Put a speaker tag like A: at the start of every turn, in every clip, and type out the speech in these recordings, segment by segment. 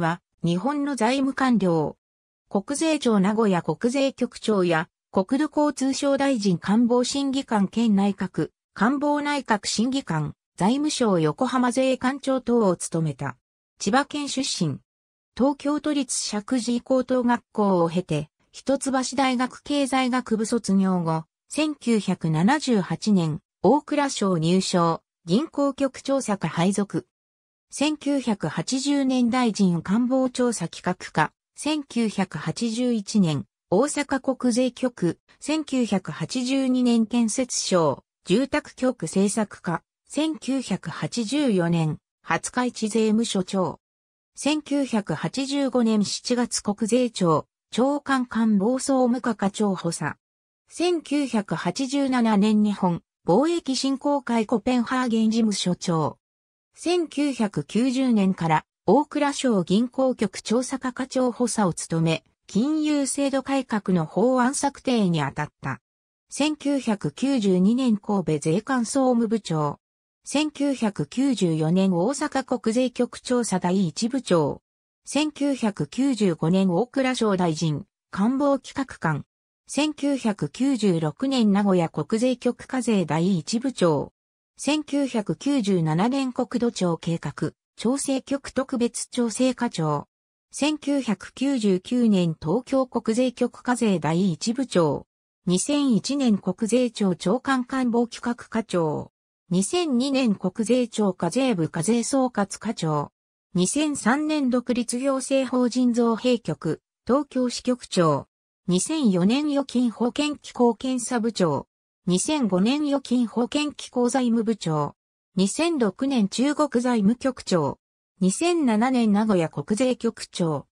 A: は、日本の財務官僚。国税庁名古屋国税局長や、国土交通省大臣官房審議官兼内閣、官房内閣審議官、財務省横浜税官庁等を務めた。千葉県出身。東京都立石神高等学校を経て、一橋大学経済学部卒業後、1978年、大蔵省入省、銀行局調査課配属。1980年大臣官房調査企画課、1981年、大阪国税局、1982年建設省、住宅局政策課、1984年、廿日市税務署長。1985年7月国税庁、長官官房総務課課長補佐。1987年日本、貿易振興会コペンハーゲン事務所長。1990年から大蔵省銀行局調査課課長補佐を務め、金融制度改革の法案策定に当たった。1992年神戸税関総務部長。1994年大阪国税局調査第一部長。1995年大倉省大臣、官房企画官。1996年名古屋国税局課税第一部長。1997年国土庁計画、調整局特別調整課長。1999年東京国税局課税第一部長。2001年国税庁長官官房企画課長。2002年国税庁課税部課税総括課長。2003年独立行政法人造幣局、東京支局長。2004年預金保険機構検査部長。2005年預金保険機構財務部長。2006年中国財務局長。2007年名古屋国税局長。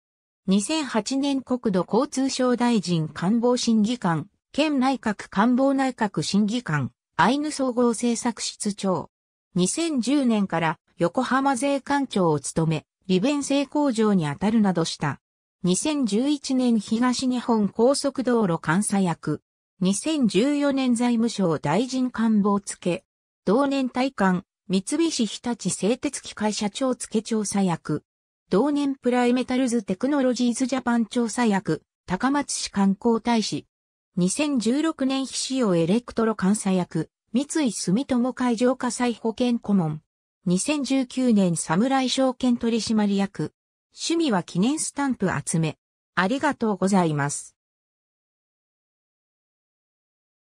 A: 2008年国土交通省大臣官房審議官、県内閣官房内閣審議官、アイヌ総合政策室長。2010年から横浜税関庁を務め、利便性向上にあたるなどした。2011年東日本高速道路監査役、2014年財務省大臣官房付。同年退官、三菱日立製鉄機械社長付調査役。同年プライメタルズテクノロジーズジャパン調査役、高松市観光大使。2016年非使用エレクトロ監査役、三井住友海上火災保険顧問。2019年侍証券取締役。趣味は記念スタンプ集め。ありがとうございます。